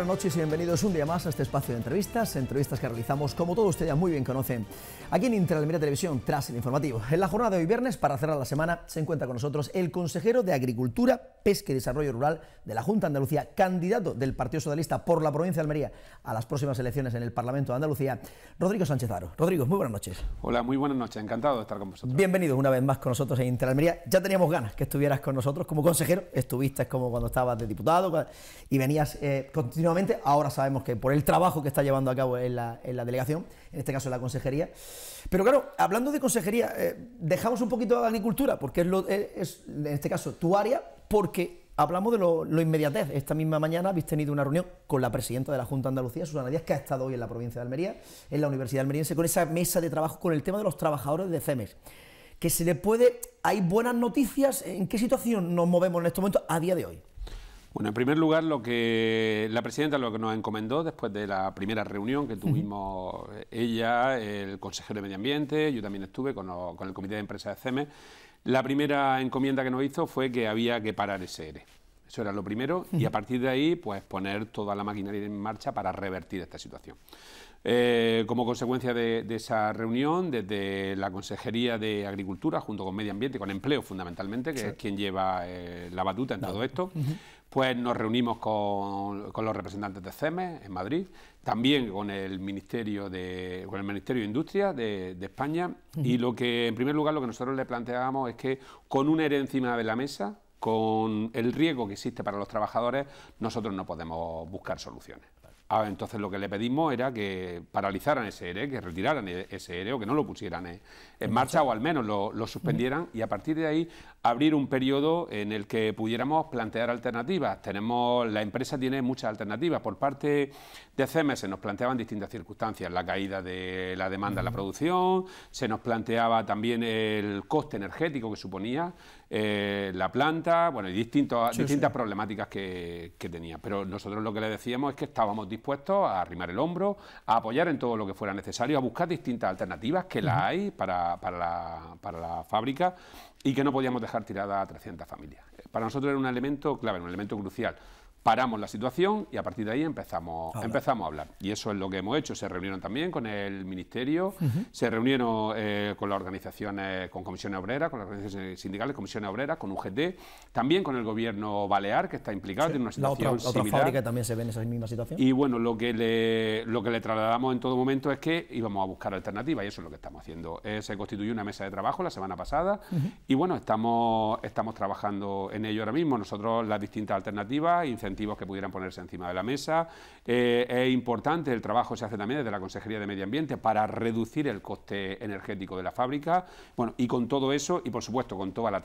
buenas noches y bienvenidos un día más a este espacio de entrevistas, entrevistas que realizamos, como todos ustedes ya muy bien conocen, aquí en Interalmería Televisión, tras el informativo. En la jornada de hoy viernes, para cerrar la semana, se encuentra con nosotros el consejero de Agricultura, Pesca y Desarrollo Rural de la Junta de Andalucía, candidato del Partido Socialista por la provincia de Almería a las próximas elecciones en el Parlamento de Andalucía, Rodrigo Sánchez Aro. Rodrigo, muy buenas noches. Hola, muy buenas noches, encantado de estar con vosotros. Bienvenido una vez más con nosotros en Interalmería. Ya teníamos ganas que estuvieras con nosotros como consejero, estuviste como cuando estabas de diputado y venías eh, continuando. Ahora sabemos que por el trabajo que está llevando a cabo en la, delegación, en este caso en la consejería. Pero claro, hablando de consejería, eh, dejamos un poquito de agricultura, porque eh, es, en este caso tu área, porque hablamos de lo, inmediatez. Esta misma mañana habéis tenido una reunión con la presidenta de la Junta de Andalucía, Susana Díaz, que ha estado hoy en la provincia de Almería, en la Universidad Almeriense, con esa mesa de trabajo con el tema de los trabajadores de CEMES. Que se le puede. ¿Hay buenas noticias? ¿En qué situación nos movemos en este momento a día de hoy? Bueno, en primer lugar, lo que la presidenta lo que nos encomendó después de la primera reunión que tuvimos eh, ella, el consejero de Medio Ambiente, yo también estuve con, el Comité de Empresas de CEME, la primera encomienda que nos hizo fue que había que parar ese ERE. E. Eso era lo primero y a partir de ahí, pues poner toda la maquinaria en marcha para revertir esta situación. Eh, como consecuencia de, esa reunión, desde la Consejería de Agricultura, junto con Medio Ambiente, con Empleo fundamentalmente, que es quien lleva eh, la batuta en todo esto, pues nos reunimos con, los representantes de CEME en Madrid, también con el Ministerio de, con el Ministerio de Industria de, España. Y lo que, en primer lugar, lo que nosotros le planteábamos es que con una ERE encima de la mesa, con el riesgo que existe para los trabajadores, nosotros no podemos buscar soluciones. Ah, entonces lo que le pedimos era que paralizaran ese ERE, que retiraran e-, ese ERE o que no lo pusieran eh, en, marcha o al menos lo, suspendieran y a partir de ahí abrir un periodo en el que pudiéramos plantear alternativas. Tenemos, la empresa tiene muchas alternativas. Por parte de CEMES se nos planteaban distintas circunstancias, la caída de la demanda en la producción, se nos planteaba también el coste energético que suponía eh, la planta, bueno, y distintas problemáticas que, tenía. Pero nosotros lo que le decíamos es que estábamos dispuestos a arrimar el hombro, a apoyar en todo lo que fuera necesario, a buscar distintas alternativas que la las hay para, para, la, para la fábrica y que no podíamos dejar tirada a 300 familias. Eh, para nosotros era un elemento clave, un elemento crucial paramos la situación y a partir de ahí empezamos, empezamos a hablar. Y eso es lo que hemos hecho. Se reunieron también con el Ministerio, se reunieron eh, con las organizaciones, con comisiones obreras, con las organizaciones sindicales, comisiones obreras, con UGT, también con el gobierno balear que está implicado, en una situación la otra, fábrica también se ve en esa misma situación. Y bueno, lo que, le, lo que le trasladamos en todo momento es que íbamos a buscar alternativas y eso es lo que estamos haciendo. Eh, se constituyó una mesa de trabajo la semana pasada y bueno, estamos, estamos trabajando en ello ahora mismo. Nosotros las distintas alternativas, que pudieran ponerse encima de la mesa. Eh, es importante, el trabajo que se hace también desde la Consejería de Medio Ambiente para reducir el coste energético de la fábrica. Bueno, y con todo eso, y por supuesto con toda la,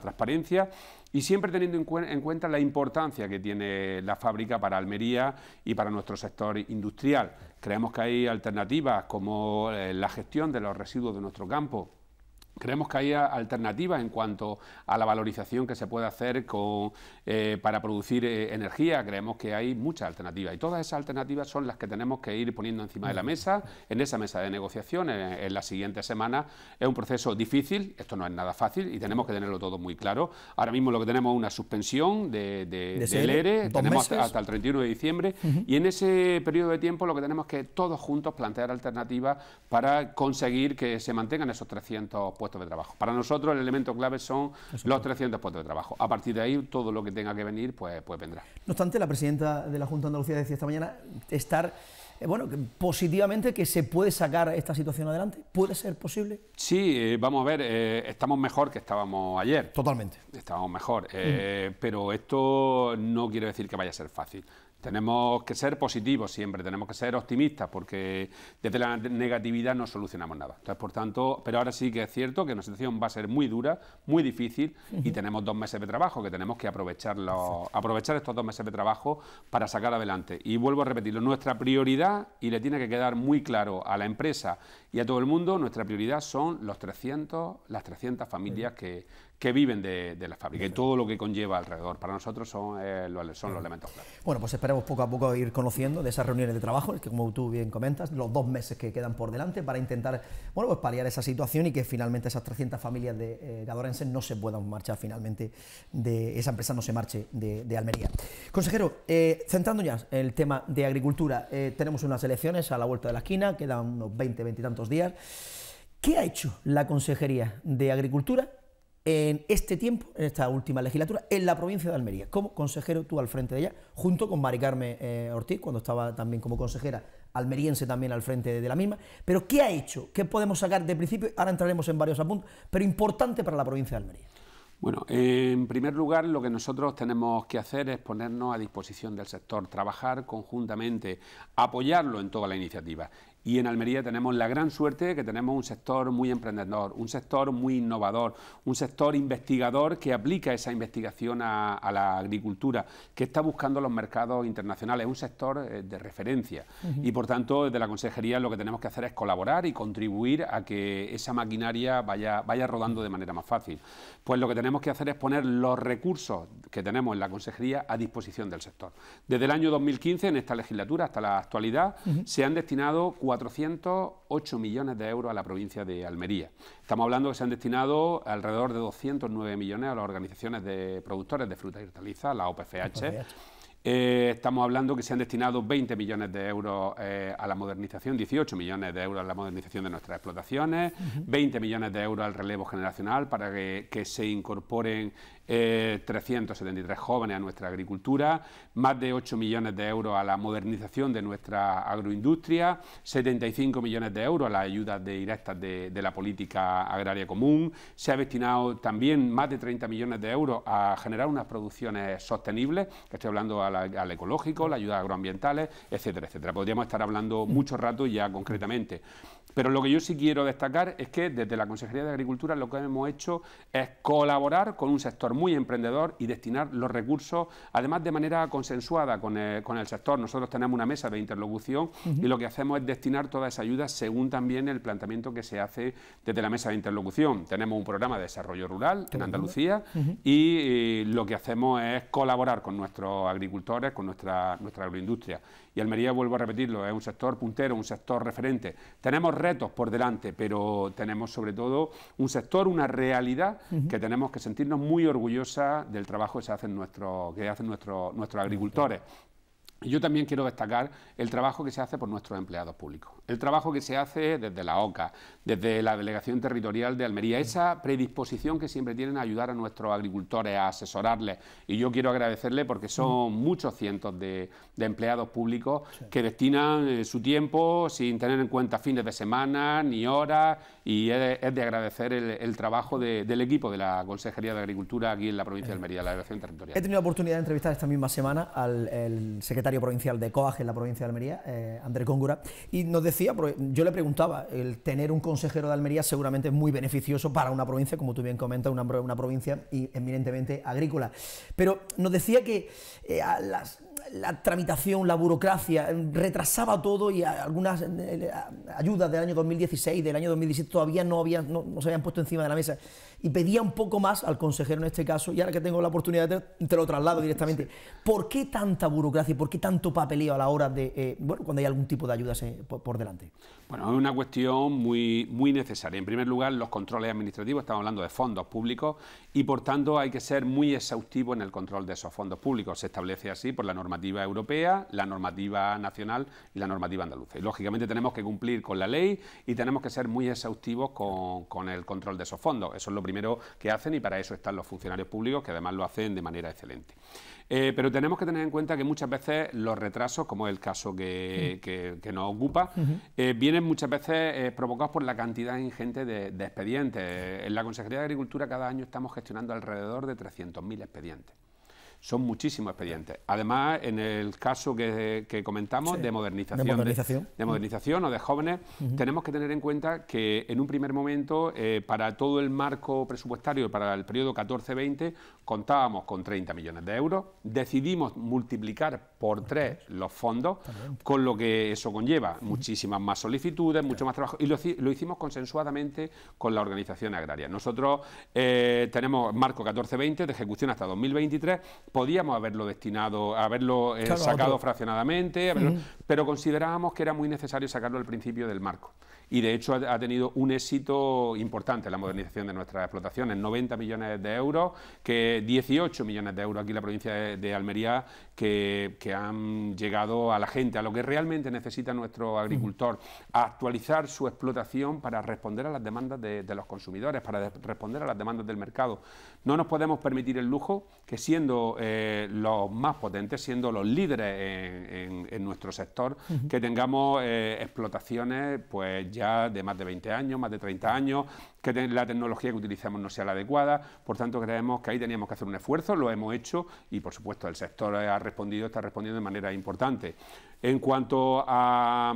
transparencia, y siempre teniendo en, cuenta la importancia que tiene la fábrica para Almería y para nuestro sector industrial. Creemos que hay alternativas como eh, la gestión de los residuos de nuestro campo, Creemos que hay alternativas en cuanto a la valorización que se puede hacer con, eh, para producir eh, energía. Creemos que hay muchas alternativas y todas esas alternativas son las que tenemos que ir poniendo encima de la mesa, en esa mesa de negociación en, la las siguientes semanas. Es un proceso difícil, esto no es nada fácil y tenemos que tenerlo todo muy claro. Ahora mismo lo que tenemos es una suspensión de, del ERE, tenemos hasta, el 31 de diciembre y en ese periodo de tiempo lo que tenemos que todos juntos plantear alternativas para conseguir que se mantengan esos 300 puestos puestos de trabajo. Para nosotros el elemento clave son los 300 puestos de trabajo. A partir de ahí todo lo que tenga que venir pues, pues, vendrá. No obstante, la presidenta de la Junta de Andalucía decía esta mañana estar eh, bueno, positivamente que se puede sacar esta situación adelante. ¿Puede ser posible? Sí, eh, vamos a ver, eh, estamos mejor que estábamos ayer. Totalmente. Estábamos mejor, mm. pero esto no quiere decir que vaya a ser fácil. Tenemos que ser positivos siempre, tenemos que ser optimistas, porque desde la negatividad no solucionamos nada. por tanto, pero ahora sí que es cierto que la situación va a ser muy dura, muy difícil, y tenemos dos meses de trabajo que tenemos que aprovecharlo, aprovechar estos dos meses de trabajo para sacar adelante. Y vuelvo a repetirlo, nuestra prioridad, y le tiene que quedar muy claro a la empresa y a todo el mundo, nuestra prioridad son los 300, las 300 familias que, que viven de, la fábrica y todo lo que conlleva alrededor. Para nosotros son, eh, los, son los elementos clave. Bueno, pues esperemos poco a poco ir conociendo de esas reuniones de trabajo, que como tú bien comentas, los dos meses que quedan por delante para intentar bueno, pues paliar esa situación y que finalmente esas 300 familias de eh, gadorenses no se puedan marchar finalmente, de esa empresa no se marche de, Almería. Consejero, eh, centrando ya el tema de agricultura, tenemos unas elecciones a la vuelta de la esquina, quedan unos 20, 20 y tantos días. ¿Qué ha hecho la Consejería de Agricultura en este tiempo, en esta última legislatura, en la provincia de Almería, como consejero tú al frente de ella, junto con Mari Carmen eh, Ortiz, cuando estaba también como consejera almeriense también al frente de la misma. Pero ¿qué ha hecho? ¿Qué podemos sacar de principio? Ahora entraremos en varios apuntes, pero importante para la provincia de Almería. Bueno, en primer lugar, lo que nosotros tenemos que hacer es ponernos a disposición del sector, trabajar conjuntamente, apoyarlo en toda la iniciativa. Y en Almería tenemos la gran suerte que tenemos un sector muy emprendedor, un sector muy innovador, un sector investigador que aplica esa investigación a, la agricultura, que está buscando los mercados internacionales, un sector eh, de referencia. Y por tanto, desde la Consejería lo que tenemos que hacer es colaborar y contribuir a que esa maquinaria vaya, vaya rodando de manera más fácil. Pues lo que tenemos que hacer es poner los recursos que tenemos en la Consejería a disposición del sector. Desde el año 2015, en esta legislatura hasta la actualidad, se han destinado 408 millones de euros a la provincia de Almería. Estamos hablando que se han destinado alrededor de 209 millones a las organizaciones de productores de fruta y hortalizas, la OPFH. Eh, estamos hablando que se han destinado 20 millones de euros eh, a la modernización, 18 millones de euros a la modernización de nuestras explotaciones, 20 millones de euros al relevo generacional para que, se incorporen 373 eh, jóvenes a nuestra agricultura, más de 8 millones de euros a la modernización de nuestra agroindustria, 75 millones de euros a las ayudas directas de, de la política agraria común. Se ha destinado también más de 30 millones de euros a generar unas producciones sostenibles, que estoy hablando a al, ecológico, la ayuda agroambientales, etcétera, etcétera. Podríamos estar hablando mucho rato ya concretamente. Pero lo que yo sí quiero destacar es que desde la Consejería de Agricultura lo que hemos hecho es colaborar con un sector muy emprendedor y destinar los recursos, además de manera consensuada con el, sector. Nosotros tenemos una mesa de interlocución y lo que hacemos es destinar toda esa ayuda según también el planteamiento que se hace desde la mesa de interlocución. Tenemos un programa de desarrollo rural en Andalucía y lo que hacemos es colaborar con nuestros agricultores con nuestra, nuestra agroindustria. Y Almería, vuelvo a repetirlo, es un sector puntero, un sector referente. Tenemos retos por delante, pero tenemos sobre todo un sector, una realidad que tenemos que sentirnos muy orgullosas del trabajo que, se hacen nuestros, que hacen nuestros, nuestros agricultores. Yo también quiero destacar el trabajo que se hace por nuestros empleados públicos, el trabajo que se hace desde la OCA, desde la Delegación Territorial de Almería, esa predisposición que siempre tienen a ayudar a nuestros agricultores, a asesorarles. Y yo quiero agradecerle porque son muchos cientos de, empleados públicos que destinan eh, su tiempo sin tener en cuenta fines de semana ni horas y es, de agradecer el, trabajo del equipo de la Consejería de Agricultura aquí en la provincia de eh, Almería, la Delegación Territorial. He tenido la oportunidad de entrevistar esta misma semana al secretario provincial de COAG en la provincia de Almería, eh, André Cóngura, y nos decía, yo le preguntaba, el tener un consejero de Almería seguramente es muy beneficioso para una provincia, como tú bien comentas, una, provincia eminentemente agrícola, pero nos decía que eh, la tramitación, la burocracia, eh, retrasaba todo y algunas ayudas del año 2016, del año 2017 todavía no, habían, no, se habían puesto encima de la mesa y pedía un poco más al consejero en este caso, y ahora que tengo la oportunidad de te lo traslado directamente. ¿Por qué tanta burocracia y por qué tanto papeleo a la hora de, eh, bueno, cuando hay algún tipo de ayuda eh, por, delante? Bueno, es una cuestión muy, muy necesaria. En primer lugar, los controles administrativos, estamos hablando de fondos públicos y por tanto hay que ser muy exhaustivo en el control de esos fondos públicos. Se establece así por la normativa europea, la normativa nacional y la normativa andaluza. Y lógicamente tenemos que cumplir con la ley y tenemos que ser muy exhaustivos con, con el control de esos fondos. Eso es lo que hacen y para eso están los funcionarios públicos que además lo hacen de manera excelente. Eh, pero tenemos que tener en cuenta que muchas veces los retrasos, como es el caso que, nos ocupa, eh, vienen muchas veces eh, provocados por la cantidad ingente de expedientes. En la Consejería de Agricultura cada año estamos gestionando alrededor de 300.000 expedientes son muchísimos expedientes. Además, en el caso que, comentamos de modernización, de modernización, o de jóvenes, tenemos que tener en cuenta que en un primer momento, eh, para todo el marco presupuestario, para el periodo 14-20, contábamos con 30 millones de euros. Decidimos multiplicar por tres los fondos, con lo que eso conlleva muchísimas más solicitudes, mucho más trabajo, y lo, hicimos consensuadamente con la organización agraria. Nosotros eh, tenemos marco 14-20 de ejecución hasta 2023, podíamos haberlo destinado, haberlo eh, sacado fraccionadamente, mm. pero considerábamos que era muy necesario sacarlo al principio del marco y de hecho ha, tenido un éxito importante la modernización de nuestras explotaciones, 90 millones de euros, que 18 millones de euros aquí en la provincia de, Almería que, han llegado a la gente, a lo que realmente necesita nuestro agricultor, a actualizar su explotación para responder a las demandas de, los consumidores, para responder a las demandas del mercado. No nos podemos permitir el lujo que siendo eh, los más potentes, siendo los líderes en, nuestro sector, que tengamos eh, explotaciones pues ya de más de 20 años, más de 30 años, que la tecnología que utilizamos no sea la adecuada. Por tanto, creemos que ahí teníamos que hacer un esfuerzo, lo hemos hecho y, por supuesto, el sector ha respondido, está respondiendo de manera importante. En cuanto a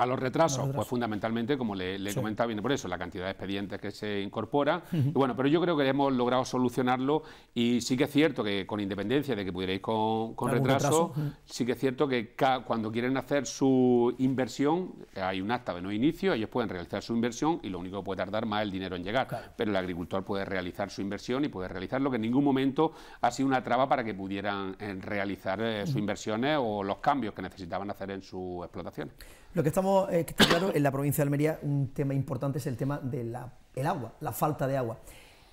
a los retrasos, pues fundamentalmente, como le, he comentado, viene por eso, la cantidad de expedientes que se incorpora. y bueno, pero yo creo que hemos logrado solucionarlo y sí que es cierto que con independencia de que pudierais con, con retraso, sí que es cierto que cuando quieren hacer su inversión, hay un acta de no inicio, ellos pueden realizar su inversión y lo único que puede tardar más el dinero en llegar. Pero el agricultor puede realizar su inversión y puede realizarlo que en ningún momento ha sido una traba para que pudieran eh, realizar eh, sus inversiones o los cambios que necesitaban hacer en su explotación. Lo que estamos eh, claro, en la provincia de Almería un tema importante es el tema del agua, la falta de agua.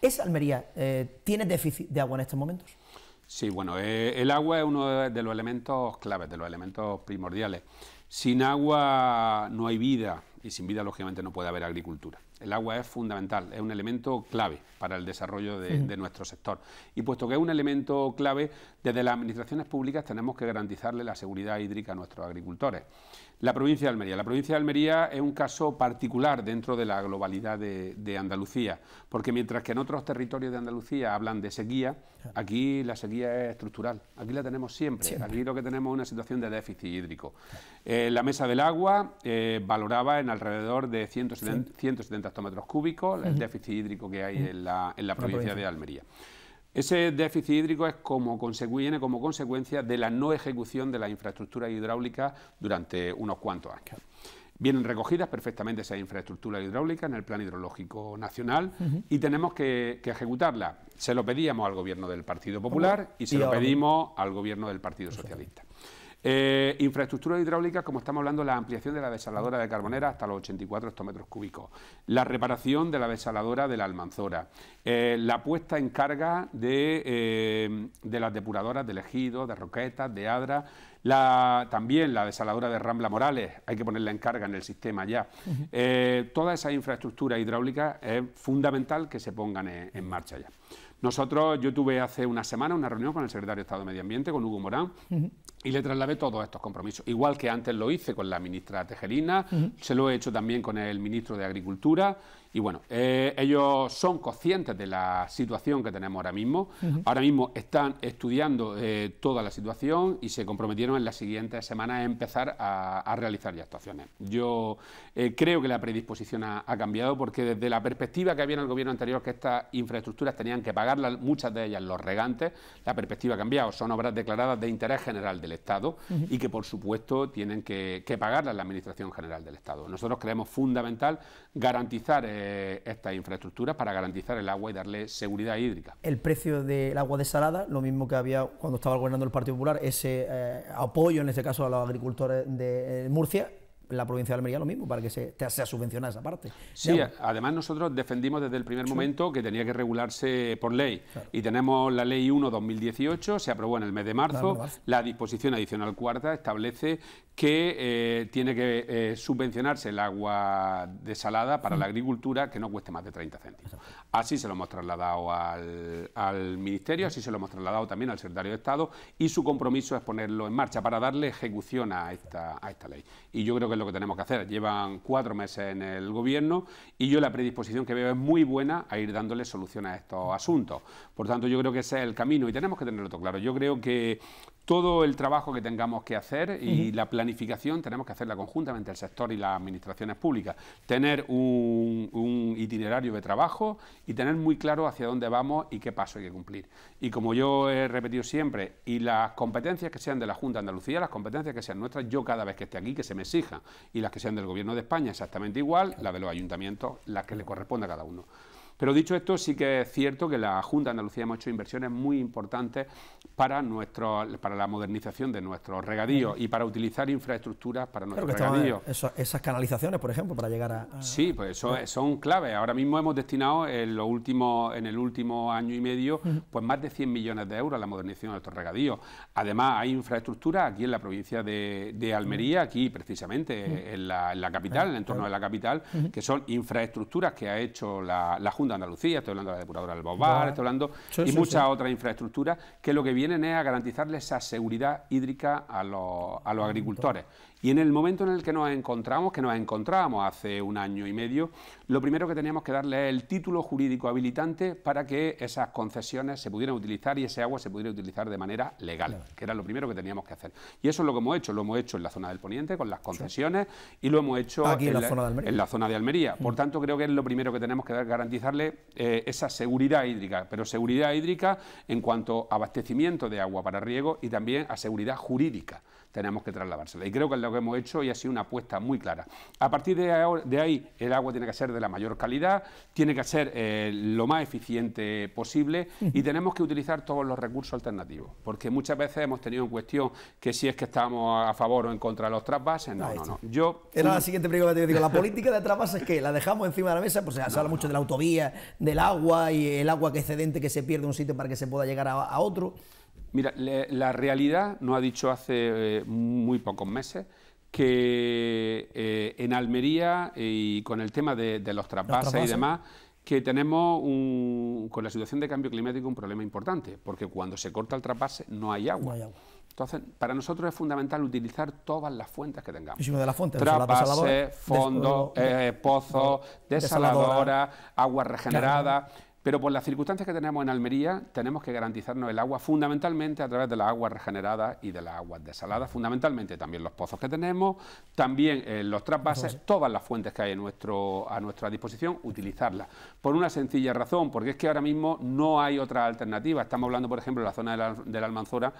¿Es Almería, eh, tiene déficit de agua en estos momentos? Sí, bueno, eh, el agua es uno de los elementos claves, de los elementos primordiales. Sin agua no hay vida y sin vida, lógicamente, no puede haber agricultura. El agua es fundamental, es un elemento clave para el desarrollo de, nuestro sector. Y puesto que es un elemento clave, desde las administraciones públicas tenemos que garantizarle la seguridad hídrica a nuestros agricultores. La provincia de Almería. La provincia de Almería es un caso particular dentro de la globalidad de, Andalucía, porque mientras que en otros territorios de Andalucía hablan de sequía, aquí la sequía es estructural, aquí la tenemos siempre, aquí lo que tenemos es una situación de déficit hídrico. Eh, la mesa del agua eh, valoraba en alrededor de 170, 170 hectómetros cúbicos el déficit hídrico que hay en, la, provincia de Almería. Ese déficit hídrico es como viene como consecuencia de la no ejecución de las infraestructuras hidráulicas durante unos cuantos años. Vienen recogidas perfectamente esas infraestructuras hidráulicas en el Plan Hidrológico Nacional y tenemos que, ejecutarla. ejecutarlas. Se lo pedíamos al gobierno del Partido Popular y se lo pedimos al gobierno del Partido Socialista. ...infraestructuras eh, infraestructura hidráulica, como estamos hablando, la ampliación de la desaladora de Carbonera hasta los 84 hectómetros cúbicos, la reparación de la desaladora de la Almanzora, eh, la puesta en carga eh, de, las depuradoras de Ejido, de Roquetas, de Adra, la, también la desaladora de Rambla Morales, hay que ponerla en carga en el sistema ya. toda esa infraestructura hidráulica es fundamental que se pongan en, marcha ya. Nosotros, yo tuve hace una semana una reunión con el secretario de Estado de Medio Ambiente, con Hugo Morán, y le trasladé todos estos compromisos, igual que antes lo hice con la ministra Tejerina, se lo he hecho también con el ministro de Agricultura. Y bueno, eh, ellos son conscientes de la situación que tenemos ahora mismo. Ahora mismo están estudiando eh, toda la situación y se comprometieron en las siguientes semanas a empezar a, realizar ya actuaciones. Yo eh, creo que la predisposición ha, cambiado porque desde la perspectiva que había en el gobierno anterior, que estas infraestructuras tenían que pagar muchas de ellas los regantes, la perspectiva ha cambiado. Son obras declaradas de interés general de del Estado y que, por supuesto, tienen que, que pagarla la Administración General del Estado. Nosotros creemos fundamental garantizar eh, esta estas para garantizar el agua y darle seguridad hídrica. El precio del agua desalada, lo mismo que había cuando estaba gobernando el Partido Popular, ese eh, apoyo, en este caso, a los agricultores de eh, Murcia, la provincia de Almería lo mismo, para que se, sea subvencionada esa parte. Sí, además nosotros defendimos desde el primer momento que tenía que regularse por ley. Y tenemos la Ley 1-2018, se aprobó en el mes de marzo. La disposición adicional cuarta establece que eh, tiene que eh, subvencionarse el agua desalada para la agricultura que no cueste más de 30 céntimos. Así se lo hemos trasladado al, al Ministerio, así se lo hemos trasladado también al Secretario de Estado y su compromiso es ponerlo en marcha para darle ejecución a esta, a esta ley. Y yo creo que lo que tenemos que hacer. Llevan cuatro meses en el gobierno y yo la predisposición que veo es muy buena a ir dándole solución a estos asuntos. Por tanto, yo creo que ese es el camino y tenemos que tenerlo todo claro. Yo creo que todo el trabajo que tengamos que hacer y la planificación tenemos que hacerla conjuntamente el sector y las administraciones públicas. Tener un, itinerario de trabajo y tener muy claro hacia dónde vamos y qué paso hay que cumplir. Y como yo he repetido siempre, y las competencias que sean de la Junta de Andalucía, las competencias que sean nuestras, yo cada vez que esté aquí, que se me exija, y las que sean del Gobierno de España exactamente igual, la de los ayuntamientos, las que le corresponde a cada uno. Pero dicho esto, sí que es cierto que la Junta de Andalucía hemos hecho inversiones muy importantes para, nuestro, para la modernización de nuestros regadíos y para utilizar infraestructuras para nuestros regadíos. esas canalizaciones, por ejemplo, para llegar a... Sí, pues son claves. Ahora mismo hemos destinado en, los últimos, en el último año y medio pues más de 100 millones de euros a la modernización de nuestros regadíos. Además, hay infraestructuras aquí en la provincia de, Almería, aquí precisamente, en, la, en, la, capital, en el entorno de la capital, que son infraestructuras que ha hecho la Junta de Andalucía, estoy hablando de la depuradora del Bobar, estoy hablando y muchas otras infraestructuras que lo que vienen es a garantizarle esa seguridad hídrica a los, a los agricultores. Y en el momento en el que nos encontramos, que nos encontrábamos hace un año y medio, lo primero que teníamos que darle es el título jurídico habilitante para que esas concesiones se pudieran utilizar y ese agua se pudiera utilizar de manera legal, que era lo primero que teníamos que hacer. Y eso es lo que hemos hecho, lo hemos hecho en la zona del Poniente con las concesiones y lo hemos hecho en, la, zona de Almería. Por mm. tanto, creo que es lo primero que tenemos que garantizarle eh, esa seguridad hídrica, pero seguridad hídrica en cuanto a abastecimiento de agua para riego y también a seguridad jurídica tenemos que trasladársela. Y creo que lo que hemos hecho y ha sido una apuesta muy clara. A partir de, ahí, el agua tiene que ser de la mayor calidad, tiene que ser eh, lo más eficiente posible y tenemos que utilizar todos los recursos alternativos, porque muchas veces hemos tenido en cuestión que si es que estamos a favor o en contra de los trasvases, no, no, no. Yo, Era la siguiente pregunta que te digo, la política de trasvases que la dejamos encima de la mesa, pues se, habla mucho de la autovía, del agua y el agua que excedente que se pierde un sitio para que se pueda llegar a otro. Mira, la realidad nos ha dicho hace eh, muy pocos meses que eh, en Almería eh, y con el tema de, los trapases y demás, que tenemos con la situación de cambio climático un problema importante, porque cuando se corta el trapase no hay agua. Entonces, para nosotros es fundamental utilizar todas las fuentes que tengamos. Y de las fuentes, Trapases, fondos, pozos, desaladora, agua regenerada. Pero por las circunstancias que tenemos en Almería, tenemos que garantizarnos el agua fundamentalmente a través de las aguas regeneradas y de las aguas desaladas, fundamentalmente también los pozos que tenemos, también eh, los trasvases, todas las fuentes que hay en a nuestra disposición, utilizarlas. Por una sencilla razón, porque es que ahora mismo no hay otra alternativa. Estamos hablando, por ejemplo, de la zona de la Almanzora,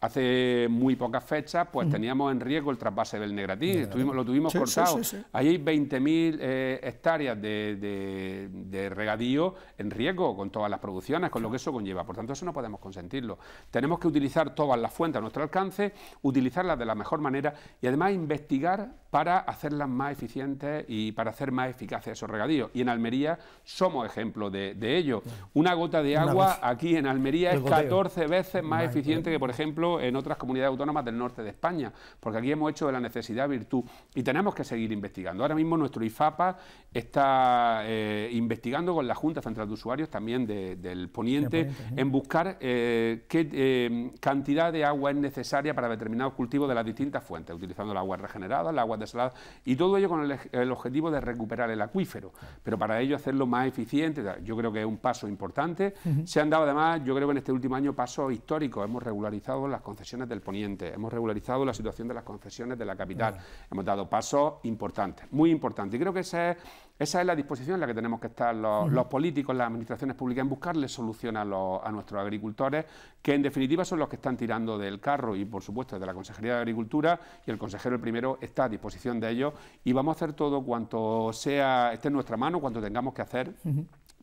hace muy pocas fechas, pues teníamos en riesgo el trasvase del negratín lo tuvimos cortado. Ahí hay 20.000 eh, hectáreas de, regadío en riesgo con todas las producciones, con lo que eso conlleva. Por tanto, eso no podemos consentirlo. Tenemos que utilizar todas las fuentes a nuestro alcance, utilizarlas de la mejor manera y además investigar para hacerlas más eficientes y para hacer más eficaces esos regadíos. Y en Almería somos ejemplo de, de ello. Una gota de agua aquí en Almería es 14 veces más eficiente que, por ejemplo, en otras comunidades autónomas del norte de España, porque aquí hemos hecho de la necesidad virtud y tenemos que seguir investigando. Ahora mismo nuestro IFAPA está eh, investigando con la Junta Central de Usuarios también del poniente, en buscar eh, qué eh, cantidad de agua es necesaria para determinados cultivos de las distintas fuentes, utilizando el agua regenerada, el agua desalada y todo ello con el, objetivo de recuperar el acuífero, pero para ello hacerlo más eficiente. Yo creo que es un paso importante. Se han dado además, yo creo que en este último año pasos históricos. Hemos regularizado las concesiones del Poniente, hemos regularizado la situación de las concesiones de la capital, ah. hemos dado pasos importantes, muy importantes. Y creo que esa es, esa es la disposición en la que tenemos que estar los, políticos, las administraciones públicas, en buscarle solución a, nuestros agricultores, que en definitiva son los que están tirando del carro y, por supuesto, de la Consejería de Agricultura y el consejero el primero está a disposición de ellos y vamos a hacer todo cuanto sea, esté en nuestra mano, cuanto tengamos que hacer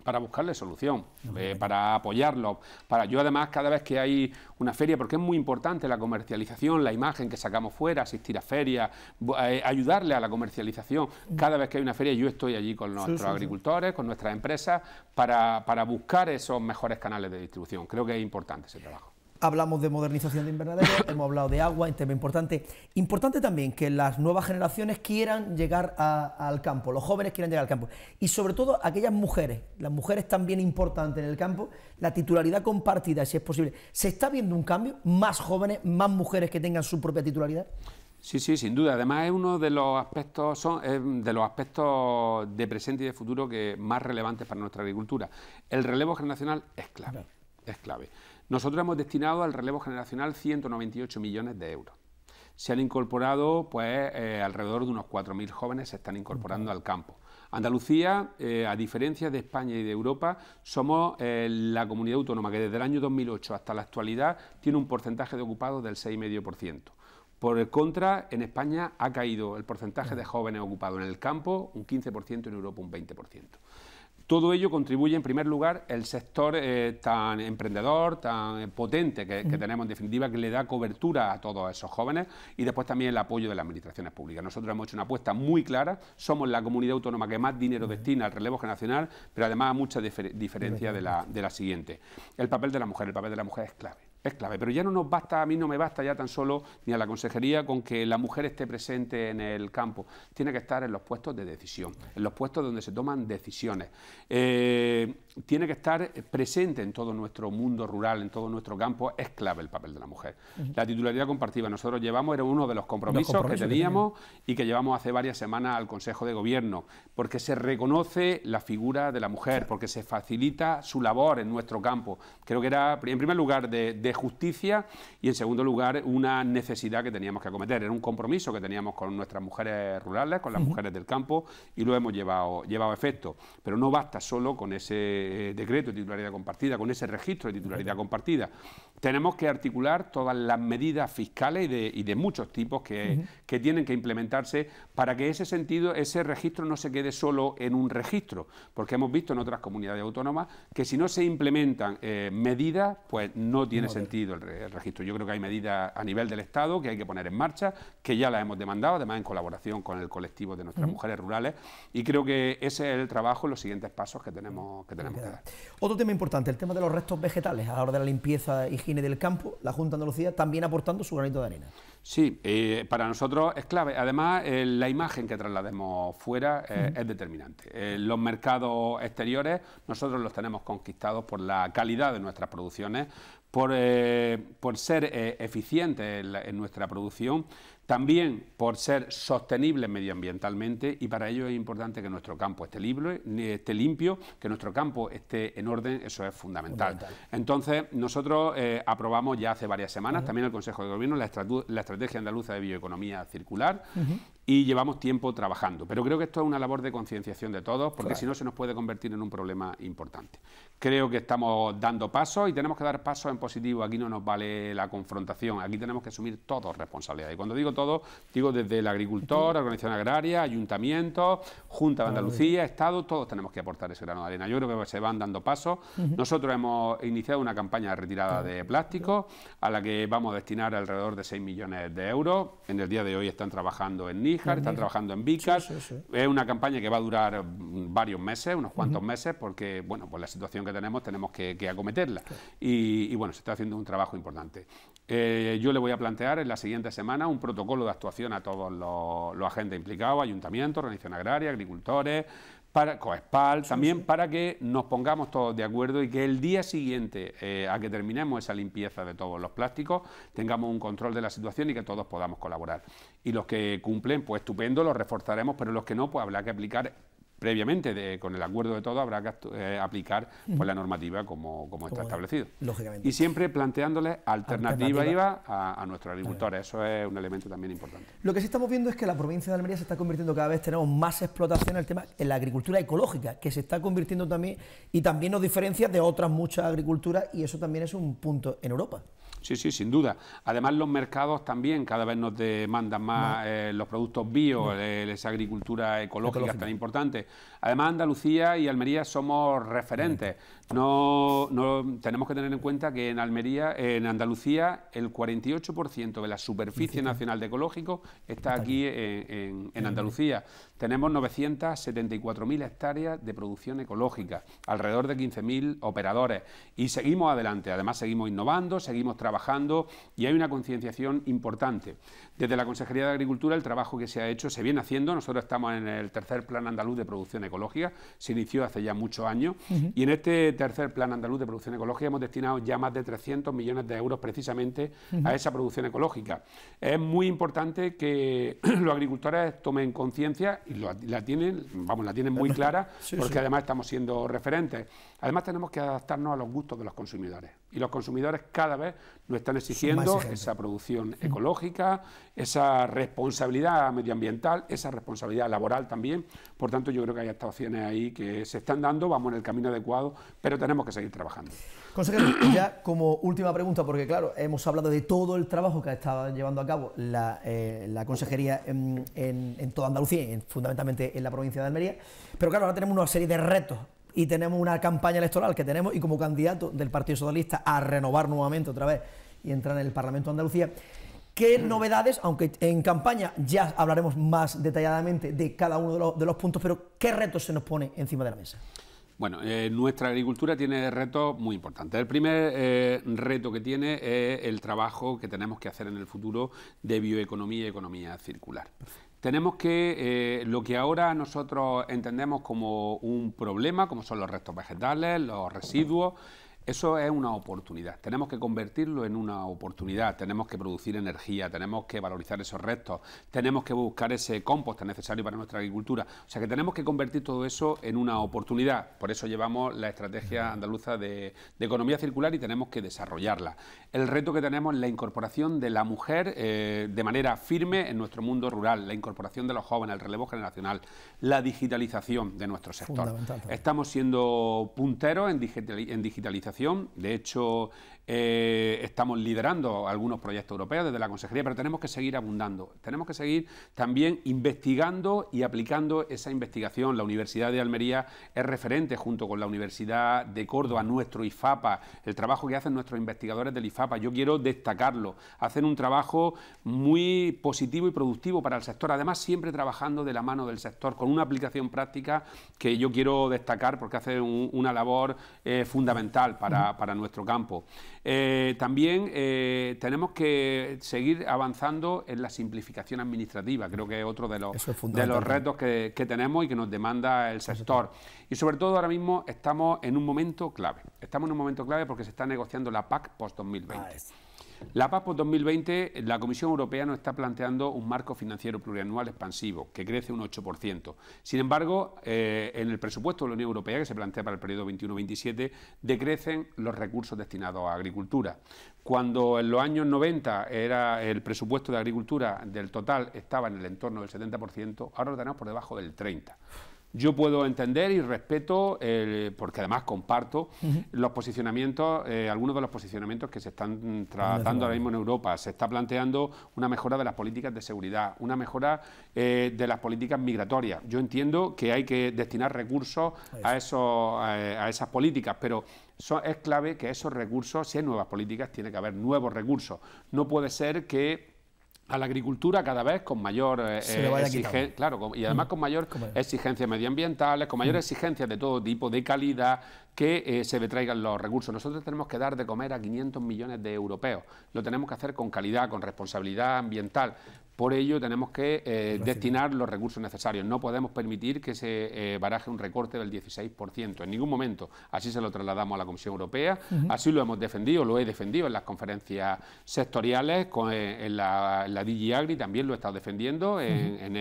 para buscarle solución, eh, para apoyarlo. Para yo además cada vez que hay una feria, porque es muy importante la comercialización, la imagen que sacamos fuera, asistir a ferias, eh, ayudarle a la comercialización. Cada vez que hay una feria yo estoy allí con nuestros agricultores, con nuestras empresas, para buscar esos mejores canales de distribución. Creo que es importante ese trabajo. Hablamos de modernización de invernaderos, hemos hablado de agua, un tema importante. Importante también que las nuevas generaciones quieran llegar al campo, los jóvenes quieran llegar al campo. Y sobre todo aquellas mujeres, las mujeres también importantes en el campo, la titularidad compartida, si es posible. ¿Se está viendo un cambio? ¿Más jóvenes, más mujeres que tengan su propia titularidad? Sí, sí, sin duda. Además es uno de los aspectos de los aspectos de presente y de futuro que más relevantes para nuestra agricultura. El relevo generacional es clave, es clave. Nosotros hemos destinado al relevo generacional 198 millones de euros. Se han incorporado, pues, eh, alrededor de unos 4.000 jóvenes se están incorporando al campo. Andalucía, eh, a diferencia de España y de Europa, somos eh, la comunidad autónoma que desde el año 2008 hasta la actualidad tiene un porcentaje de ocupados del 6,5%. Por el contra, en España ha caído el porcentaje de jóvenes ocupados en el campo un 15% en Europa un 20%. Todo ello contribuye, en primer lugar, el sector eh, tan emprendedor, tan eh, potente que, tenemos, en definitiva, que le da cobertura a todos esos jóvenes y después también el apoyo de las administraciones públicas. Nosotros hemos hecho una apuesta muy clara, somos la comunidad autónoma que más dinero destina al relevo generacional, pero además a mucha diferencia de la siguiente. El papel de la mujer, el papel de la mujer es clave es clave. Pero ya no nos basta, a mí no me basta ya tan solo ni a la consejería con que la mujer esté presente en el campo. Tiene que estar en los puestos de decisión, en los puestos donde se toman decisiones. Eh, tiene que estar presente en todo nuestro mundo rural, en todo nuestro campo, es clave el papel de la mujer. La titularidad compartida nosotros llevamos era uno de los compromisos, que teníamos y que llevamos hace varias semanas al Consejo de Gobierno, porque se reconoce la figura de la mujer, porque se facilita su labor en nuestro campo. Creo que era, en primer lugar, de, justicia y, en segundo lugar, una necesidad que teníamos que acometer. Era un compromiso que teníamos con nuestras mujeres rurales, con las mujeres del campo y lo hemos llevado, llevado a efecto. Pero no basta solo con ese eh, decreto de titularidad compartida, con ese registro de titularidad compartida, tenemos que articular todas las medidas fiscales y de, muchos tipos que, tienen que implementarse para que ese sentido, ese registro no se quede solo en un registro, porque hemos visto en otras comunidades autónomas que si no se implementan eh, medidas, pues no tiene sentido el, registro. Yo creo que hay medidas a nivel del Estado que hay que poner en marcha, que ya las hemos demandado, además en colaboración con el colectivo de nuestras mujeres rurales, y creo que ese es el trabajo, los siguientes pasos que tenemos que, tenemos que dar. Otro tema importante, el tema de los restos vegetales a la hora de la limpieza higiénica del campo, la Junta de Andalucía, también aportando su granito de arena. Sí, eh, para nosotros es clave. Además, eh, la imagen que traslademos fuera eh, es determinante. los mercados exteriores nosotros los tenemos conquistados por la calidad de nuestras producciones, por, eh, por ser eh, eficientes en, nuestra producción, también por ser sostenibles medioambientalmente y para ello es importante que nuestro campo esté, libre, esté limpio, que nuestro campo esté en orden, eso es fundamental. Entonces, nosotros eh, aprobamos ya hace varias semanas, también el Consejo de Gobierno, la, Estrategia Andaluza de Bioeconomía Circular y llevamos tiempo trabajando. Pero creo que esto es una labor de concienciación de todos, porque si no se nos puede convertir en un problema importante. Creo que estamos dando pasos y tenemos que dar pasos en positivo. Aquí no nos vale la confrontación, aquí tenemos que asumir todos responsabilidades. Y cuando digo todo, digo desde el agricultor, organización agraria, ayuntamiento Junta de Andalucía, Estado, todos tenemos que aportar ese grano de arena. Yo creo que se van dando pasos. Nosotros hemos iniciado una campaña de retirada de plástico a la que vamos a destinar alrededor de 6 millones de euros. En el día de hoy están trabajando en Níjar, están trabajando en vicas Es una campaña que va a durar mm, varios meses, unos cuantos meses, porque bueno, pues la situación que tenemos, tenemos que, acometerla. Y, bueno, se está haciendo un trabajo importante. Eh, yo le voy a plantear en la siguiente semana un protocolo de actuación a todos los, agentes implicados, ayuntamientos, organización agraria, agricultores, para Coespal, también para que nos pongamos todos de acuerdo y que el día siguiente eh, a que terminemos esa limpieza de todos los plásticos tengamos un control de la situación y que todos podamos colaborar. Y los que cumplen, pues estupendo, los reforzaremos, pero los que no, pues habrá que aplicar previamente, con el acuerdo de todo, habrá que eh, aplicar pues, la normativa como, está establecido. Lógicamente. Y siempre planteándole alternativas alternativa. a, nuestros agricultores. Eso es un elemento también importante. Lo que sí estamos viendo es que la provincia de Almería se está convirtiendo cada vez, tenemos más explotación el tema, en la agricultura ecológica, que se está convirtiendo también y también nos diferencia de otras muchas agriculturas y eso también es un punto en Europa. Sí, sí, sin duda. Además, los mercados también cada vez nos demandan más eh, los productos bio, eh, esa agricultura ecológica, tan importante. Además, Andalucía y Almería somos referentes. No, tenemos que tener en cuenta que en Almería, en Andalucía, el 48% de la superficie nacional de ecológico está aquí en Andalucía. Tenemos 974.000 hectáreas de producción ecológica, alrededor de 15.000 operadores. Y seguimos adelante. Además, seguimos innovando, seguimos trabajando y hay una concienciación importante. Desde la Consejería de Agricultura el trabajo que se ha hecho se viene haciendo. Nosotros estamos en el tercer Plan Andaluz de Producción Ecológica, se inició hace ya muchos años y en este tercer Plan Andaluz de Producción Ecológica hemos destinado ya más de 300 millones de euros precisamente a esa producción ecológica. Es muy importante que los agricultores tomen conciencia y la tienen, vamos, la tienen muy clara porque además estamos siendo referentes. Además tenemos que adaptarnos a los gustos de los consumidores y los consumidores cada vez nos están exigiendo esa producción ecológica, esa responsabilidad medioambiental, esa responsabilidad laboral también. Por tanto, yo creo que hay actuaciones ahí que se están dando, vamos en el camino adecuado, pero tenemos que seguir trabajando. Consejero, ya como última pregunta, porque claro, hemos hablado de todo el trabajo que ha estado llevando a cabo la, eh, consejería en, toda Andalucía, y fundamentalmente en la provincia de Almería, pero claro, ahora tenemos una serie de retos y tenemos una campaña electoral que tenemos y como candidato del Partido Socialista a renovar nuevamente otra vez y entrar en el Parlamento de Andalucía. ¿Qué mm. novedades, aunque en campaña ya hablaremos más detalladamente de cada uno de los, de los puntos, pero qué retos se nos pone encima de la mesa? Bueno, eh, nuestra agricultura tiene retos muy importantes. El primer eh, reto que tiene es el trabajo que tenemos que hacer en el futuro de bioeconomía y economía circular. Tenemos que eh, lo que ahora nosotros entendemos como un problema, como son los restos vegetales, los residuos, eso es una oportunidad. Tenemos que convertirlo en una oportunidad. Tenemos que producir energía, tenemos que valorizar esos restos, tenemos que buscar ese compost necesario para nuestra agricultura. O sea que tenemos que convertir todo eso en una oportunidad. Por eso llevamos la estrategia andaluza de, economía circular y tenemos que desarrollarla. El reto que tenemos es la incorporación de la mujer eh, de manera firme en nuestro mundo rural, la incorporación de los jóvenes, el relevo generacional, la digitalización de nuestro sector. Estamos siendo punteros en, digitalización de hecho... Eh, estamos liderando algunos proyectos europeos desde la Consejería, pero tenemos que seguir abundando. Tenemos que seguir también investigando y aplicando esa investigación. La Universidad de Almería es referente junto con la Universidad de Córdoba, nuestro IFAPA, el trabajo que hacen nuestros investigadores del IFAPA. Yo quiero destacarlo. Hacen un trabajo muy positivo y productivo para el sector, además siempre trabajando de la mano del sector, con una aplicación práctica que yo quiero destacar porque hace una labor eh, fundamental para nuestro campo. Eh, también eh, tenemos que seguir avanzando en la simplificación administrativa, creo que es otro de los, de los retos que, tenemos y que nos demanda el sector. Y sobre todo ahora mismo estamos en un momento clave, estamos en un momento clave porque se está negociando la PAC post-2020. La PAC 2020, la Comisión Europea no está planteando un marco financiero plurianual expansivo, que crece un 8%. Sin embargo, eh, en el presupuesto de la Unión Europea, que se plantea para el periodo 21-27, decrecen los recursos destinados a agricultura. Cuando en los años 90 era el presupuesto de agricultura del total estaba en el entorno del 70%, ahora lo tenemos por debajo del 30%. Yo puedo entender y respeto, porque además comparto, los posicionamientos, eh, algunos de los posicionamientos que se están tratando ahora mismo en Europa. Se está planteando una mejora de las políticas de seguridad, una mejora eh, de las políticas migratorias. Yo entiendo que hay que destinar recursos a, eso, a, esas políticas, pero es clave que esos recursos, si hay nuevas políticas, tiene que haber nuevos recursos. No puede ser que a la agricultura cada vez con mayor eh, exigencia, claro, y además mm. con mayor exigencia medioambientales, con mayor mm. de todo tipo, de calidad, que eh, se se traigan los recursos. Nosotros tenemos que dar de comer a 500 millones de europeos. Lo tenemos que hacer con calidad, con responsabilidad ambiental, por ello tenemos que eh, destinar los recursos necesarios. No podemos permitir que se eh, baraje un recorte del 16%, en ningún momento. Así se lo trasladamos a la Comisión Europea, así lo hemos defendido, lo he defendido en las conferencias sectoriales, eh, en, la, DigiAgri Agri también lo he estado defendiendo, en,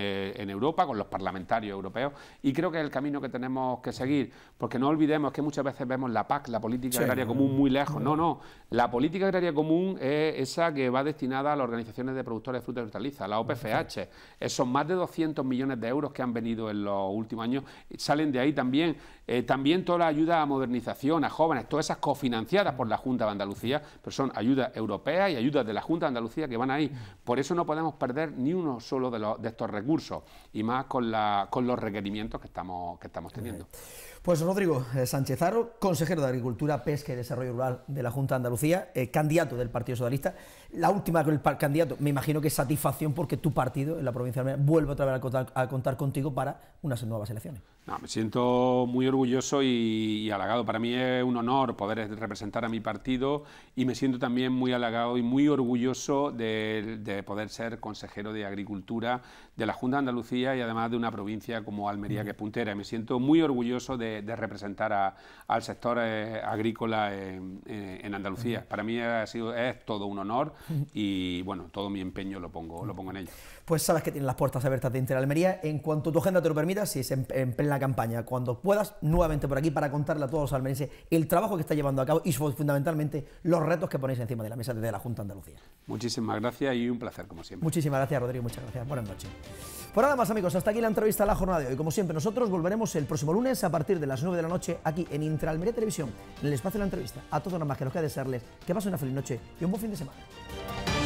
Europa, con los parlamentarios europeos. Y creo que es el camino que tenemos que seguir, porque no olvidemos que muchas veces vemos la PAC, la Política Agraria Común, muy lejos. No, no, la Política Agraria Común es esa que va destinada a las organizaciones de productores de frutas y hortalizas la OPFH. Esos más de 200 millones de euros que han venido en los últimos años salen de ahí también. Eh, también toda la ayuda a modernización, a jóvenes, todas esas cofinanciadas por la Junta de Andalucía, pero son ayudas europeas y ayudas de la Junta de Andalucía que van ahí. Por eso no podemos perder ni uno solo de, los, de estos recursos, y más con, los requerimientos que estamos, que estamos teniendo. Pues Rodrigo eh, Sánchez Zarro, consejero de Agricultura, Pesca y Desarrollo Rural de la Junta de Andalucía, eh, candidato del Partido Socialista. La última con el candidato, me imagino que es satisfacción porque tu partido en la provincia de Almería vuelve otra vez a contar contigo para unas nuevas elecciones me siento muy orgulloso y, halagado. Para mí es un honor poder representar a mi partido y me siento también muy halagado y muy orgulloso de, poder ser consejero de Agricultura de la Junta de Andalucía y además de una provincia como Almería, que es puntera. Me siento muy orgulloso de, representar a, al sector eh, agrícola en, eh, Andalucía. Para mí ha sido, es todo un honor y bueno, todo mi empeño lo pongo, lo pongo en ello. Pues sabes que tienes las puertas abiertas de Interalmería. En cuanto tu agenda te lo permita, si es en, en campaña, cuando puedas, nuevamente por aquí para contarle a todos los el trabajo que está llevando a cabo y fundamentalmente los retos que ponéis encima de la mesa desde la Junta de Andalucía. Muchísimas gracias y un placer, como siempre. Muchísimas gracias, Rodrigo, muchas gracias. Buenas noches. Por nada más, amigos, hasta aquí la entrevista a la jornada de hoy. Como siempre, nosotros volveremos el próximo lunes a partir de las 9 de la noche aquí en Intraalmería Televisión, en el espacio de la entrevista. A todos los más que nos queda desearles que pasen una feliz noche y un buen fin de semana.